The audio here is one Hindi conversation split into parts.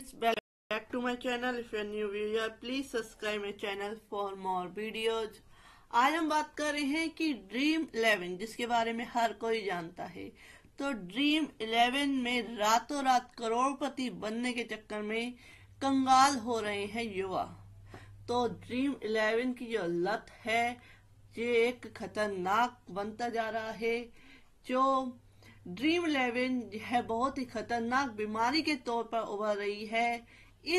friends welcome back to my channel if you are new viewer please subscribe my channel for more videos आज हम बात कर रहे हैं कि ड्रीम 11 जिसके बारे में हर कोई जानता है तो ड्रीम 11 में रातों रात करोड़पति बनने के चक्कर में कंगाल हो रहे हैं युवा तो ड्रीम 11 की जो लत है ये एक खतरनाक बनता जा रहा है जो ड्रीम इलेवन है बहुत ही खतरनाक बीमारी के तौर पर उभर रही है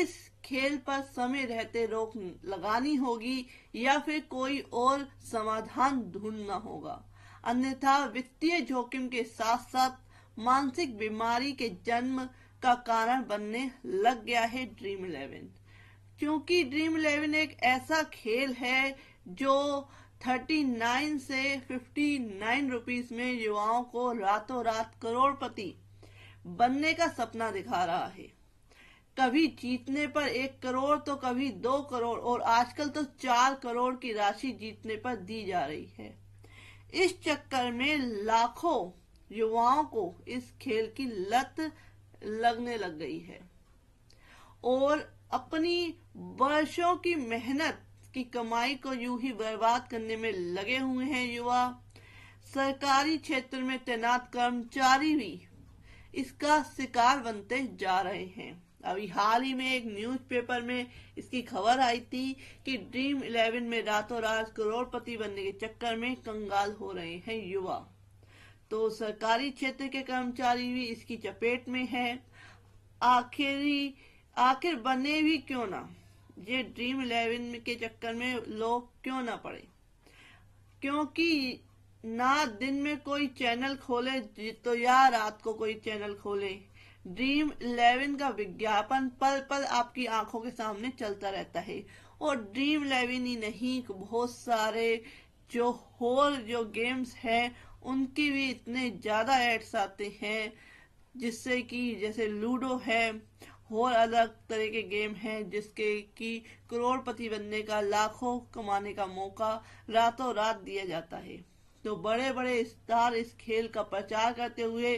इस खेल पर समय रहते रोक लगानी होगी या फिर कोई और समाधान ढूंढना होगा अन्यथा वित्तीय जोखिम के साथ साथ मानसिक बीमारी के जन्म का कारण बनने लग गया है ड्रीम इलेवन क्योंकि ड्रीम इलेवन एक ऐसा खेल है जो थर्टी नाइन से फिफ्टी नाइन रुपीज में युवाओं को रातों रात करोड़पति बनने का सपना दिखा रहा है कभी जीतने पर एक करोड़ तो कभी दो करोड़ और आजकल तो चार करोड़ की राशि जीतने पर दी जा रही है इस चक्कर में लाखों युवाओं को इस खेल की लत लगने लग गई है और अपनी वर्षों की मेहनत की कमाई को यूं ही बर्बाद करने में लगे हुए हैं युवा सरकारी क्षेत्र में तैनात कर्मचारी भी इसका शिकार बनते जा रहे हैं अभी हाल ही में एक न्यूज़पेपर में इसकी खबर आई थी कि ड्रीम इलेवन में रातों रात करोड़पति बनने के चक्कर में कंगाल हो रहे हैं युवा तो सरकारी क्षेत्र के कर्मचारी भी इसकी चपेट में हैं आखिरी आखिर बने भी क्यों ना ये ड्रीम इलेवन के चक्कर में लोग क्यों ना पड़े क्योंकि ना दिन में कोई चैनल खोले तो या रात को कोई चैनल खोले ड्रीम इलेवन का विज्ञापन पल पल आपकी आंखों के सामने चलता रहता है और ड्रीम इलेवन ही नहीं बहुत सारे जो होल जो गेम्स हैं उनके भी इतने ज्यादा एड्स आते हैं जिससे कि जैसे लूडो है और अलग तरह के गेम हैं जिसके कि करोड़पति बनने का लाखों कमाने का मौका रातों रात दिया जाता है तो बड़े बड़े स्टार इस खेल का प्रचार करते हुए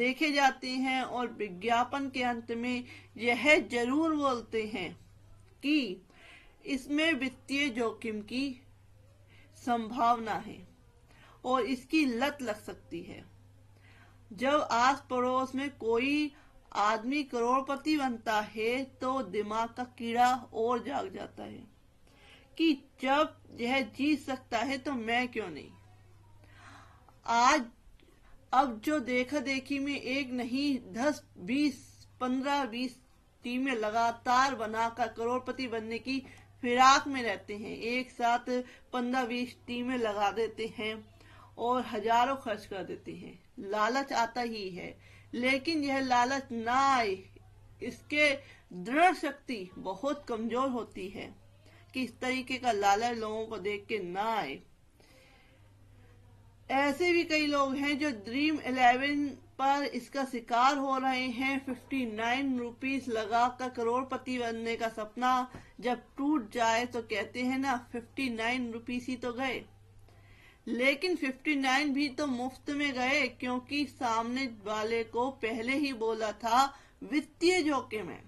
देखे जाते हैं और विज्ञापन के अंत में यह जरूर बोलते हैं कि इसमें वित्तीय जोखिम की संभावना है और इसकी लत लग सकती है जब आस पड़ोस में कोई आदमी करोड़पति बनता है तो दिमाग का कीड़ा और जाग जाता है कि जब यह जीत सकता है तो मैं क्यों नहीं आज अब जो देखा देखी में एक नहीं दस बीस पंद्रह बीस टीमें लगातार बनाकर करोड़पति बनने की फिराक में रहते हैं एक साथ पंद्रह बीस टीमें लगा देते हैं और हजारों खर्च कर देते हैं लालच आता ही है लेकिन यह लालच ना आए इसके दृढ़ शक्ति बहुत कमजोर होती है कि इस तरीके का लालच लोगों को देख के ना आए ऐसे भी कई लोग हैं जो ड्रीम इलेवन पर इसका शिकार हो रहे हैं फिफ्टी नाइन रुपीज लगा कर करोड़पति बनने का सपना जब टूट जाए तो कहते हैं ना फिफ्टी नाइन रुपीज ही तो गए लेकिन 59 भी तो मुफ्त में गए क्योंकि सामने वाले को पहले ही बोला था वित्तीय जोखिम है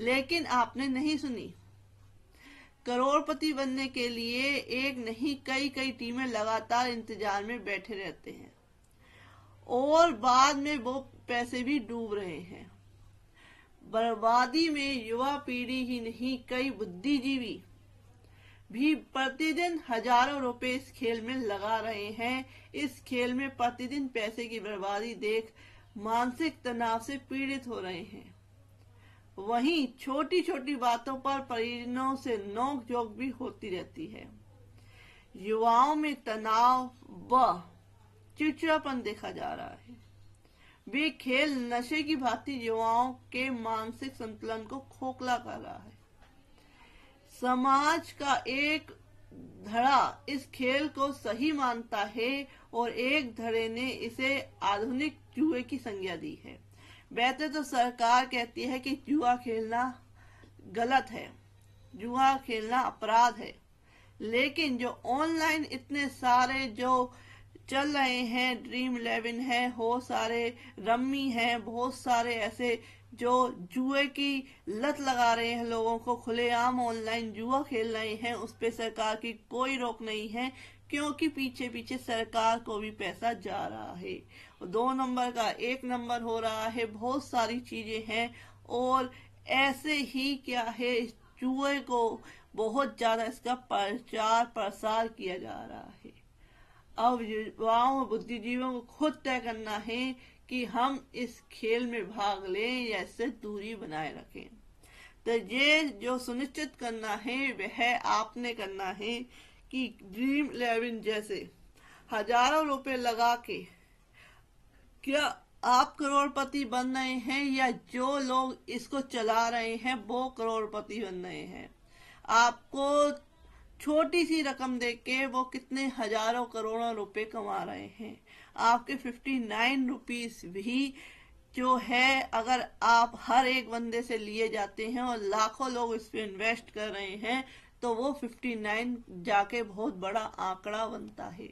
लेकिन आपने नहीं सुनी करोड़पति बनने के लिए एक नहीं कई कई टीमें लगातार इंतजार में बैठे रहते हैं और बाद में वो पैसे भी डूब रहे हैं बर्बादी में युवा पीढ़ी ही नहीं कई बुद्धिजीवी भी प्रतिदिन हजारों रुपए इस खेल में लगा रहे हैं इस खेल में प्रतिदिन पैसे की बर्बादी देख मानसिक तनाव से पीड़ित हो रहे हैं वहीं छोटी छोटी बातों पर परिजनों से नोक जोक भी होती रहती है युवाओं में तनाव व चिड़चिड़ापन देखा जा रहा है वे खेल नशे की भांति युवाओं के मानसिक संतुलन को खोखला कर रहा है समाज का एक धड़ा इस खेल को सही मानता है और एक धड़े ने इसे आधुनिक जुए की संज्ञा दी है वैसे तो सरकार कहती है कि जुआ खेलना गलत है जुआ खेलना अपराध है लेकिन जो ऑनलाइन इतने सारे जो चल रहे हैं ड्रीम इलेवन है हो सारे रम्मी हैं बहुत सारे ऐसे जो जुए की लत लगा रहे हैं लोगों को खुलेआम ऑनलाइन जुआ खेल रहे हैं उस पर सरकार की कोई रोक नहीं है क्योंकि पीछे पीछे सरकार को भी पैसा जा रहा है दो नंबर का एक नंबर हो रहा है बहुत सारी चीजें हैं और ऐसे ही क्या है जुए को बहुत ज्यादा इसका प्रचार प्रसार किया जा रहा है अब युवाओं बुद्धिजीवियों को खुद तय करना है कि हम इस खेल में भाग लें या इससे दूरी बनाए रखें तो ये जो सुनिश्चित करना है वह आपने करना है कि ड्रीम इलेवन जैसे हजारों रुपए लगा के क्या आप करोड़पति बन रहे हैं या जो लोग इसको चला रहे हैं वो करोड़पति बन रहे हैं आपको छोटी सी रकम देके वो कितने हजारों करोड़ों रुपए कमा रहे हैं आपके फिफ्टी नाइन रुपीज भी जो है अगर आप हर एक बंदे से लिए जाते हैं और लाखों लोग इस पर इन्वेस्ट कर रहे हैं तो वो 59 जाके बहुत बड़ा आंकड़ा बनता है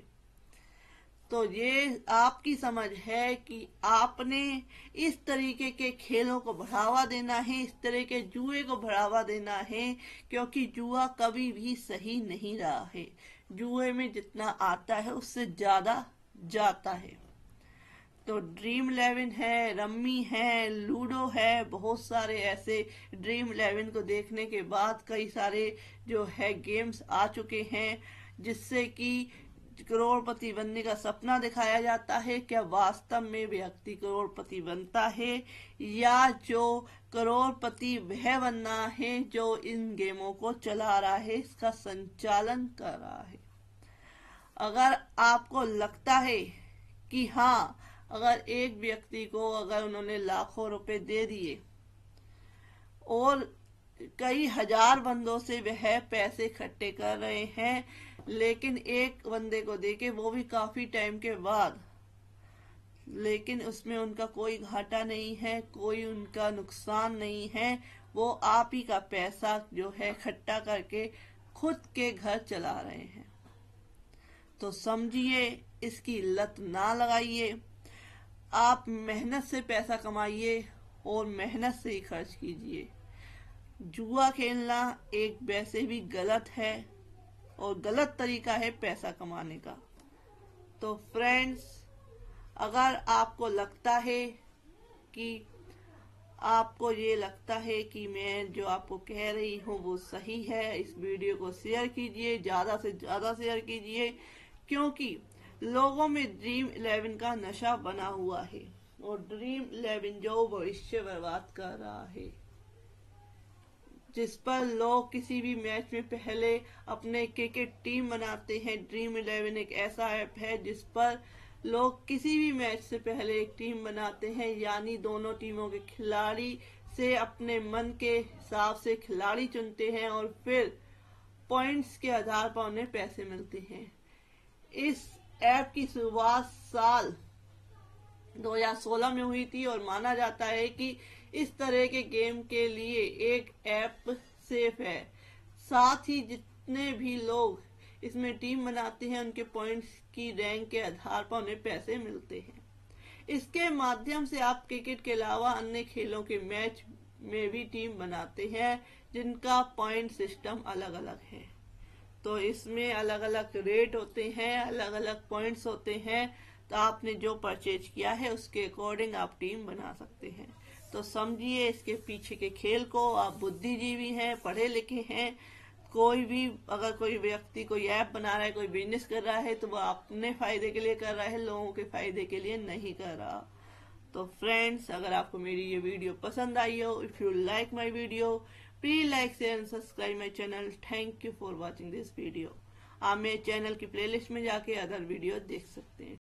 तो ये आपकी समझ है कि आपने इस तरीके के खेलों को बढ़ावा देना है इस तरह के जुए को बढ़ावा देना है क्योंकि जुआ कभी भी सही नहीं रहा है जुए में जितना आता है उससे ज्यादा जाता है तो ड्रीम इलेवन है रम्मी है लूडो है बहुत सारे ऐसे ड्रीम इलेवन को देखने के बाद कई सारे जो है गेम्स आ चुके हैं जिससे कि करोड़पति बनने का सपना दिखाया जाता है क्या वास्तव में व्यक्ति करोड़पति बनता है या जो करोड़पति वह बनना है जो इन गेमों को चला रहा है इसका संचालन कर रहा है अगर आपको लगता है कि हाँ अगर एक व्यक्ति को अगर उन्होंने लाखों रुपए दे दिए और कई हजार बंदों से वह पैसे इकट्ठे कर रहे हैं लेकिन एक बंदे को देखे वो भी काफी टाइम के बाद लेकिन उसमें उनका कोई घाटा नहीं है कोई उनका नुकसान नहीं है वो आप ही का पैसा जो है इकट्ठा करके खुद के घर चला रहे हैं तो समझिए इसकी लत ना लगाइए आप मेहनत से पैसा कमाइए और मेहनत से ही खर्च कीजिए जुआ खेलना एक वैसे भी गलत है और गलत तरीका है पैसा कमाने का तो फ्रेंड्स अगर आपको लगता है कि आपको ये लगता है कि मैं जो आपको कह रही हूँ वो सही है इस वीडियो को शेयर कीजिए ज़्यादा से ज़्यादा शेयर कीजिए क्योंकि लोगों में ड्रीम इलेवन का नशा बना हुआ है और ड्रीम इलेवन जो भविष्य बर्बाद कर रहा है जिस पर लोग किसी भी मैच में पहले अपने क्रिकेट टीम बनाते हैं ड्रीम इलेवन एक ऐसा ऐप है जिस पर लोग किसी भी मैच से पहले एक टीम बनाते हैं यानी दोनों टीमों के खिलाड़ी से अपने मन के हिसाब से खिलाड़ी चुनते हैं और फिर पॉइंट्स के आधार पर उन्हें पैसे मिलते हैं इस ऐप की शुरुआत साल 2016 में हुई थी और माना जाता है कि इस तरह के गेम के लिए एक ऐप सेफ है साथ ही जितने भी लोग इसमें टीम बनाते हैं उनके पॉइंट्स की रैंक के आधार पर उन्हें पैसे मिलते हैं इसके माध्यम से आप क्रिकेट के अलावा अन्य खेलों के मैच में भी टीम बनाते हैं जिनका पॉइंट सिस्टम अलग अलग है तो इसमें अलग अलग रेट होते हैं अलग अलग पॉइंट्स होते हैं तो आपने जो परचेज किया है उसके अकॉर्डिंग आप टीम बना सकते हैं तो समझिए इसके पीछे के खेल को आप बुद्धिजीवी हैं पढ़े लिखे हैं कोई भी अगर कोई व्यक्ति कोई ऐप बना रहा है कोई बिजनेस कर रहा है तो वो अपने फायदे के लिए कर रहा है लोगों के फायदे के लिए नहीं कर रहा तो फ्रेंड्स अगर आपको मेरी ये वीडियो पसंद आई हो if you like my video please like share and subscribe my channel thank you for watching this video आप मेरे चैनल की प्लेलिस्ट में जाके अदर वीडियो देख सकते हैं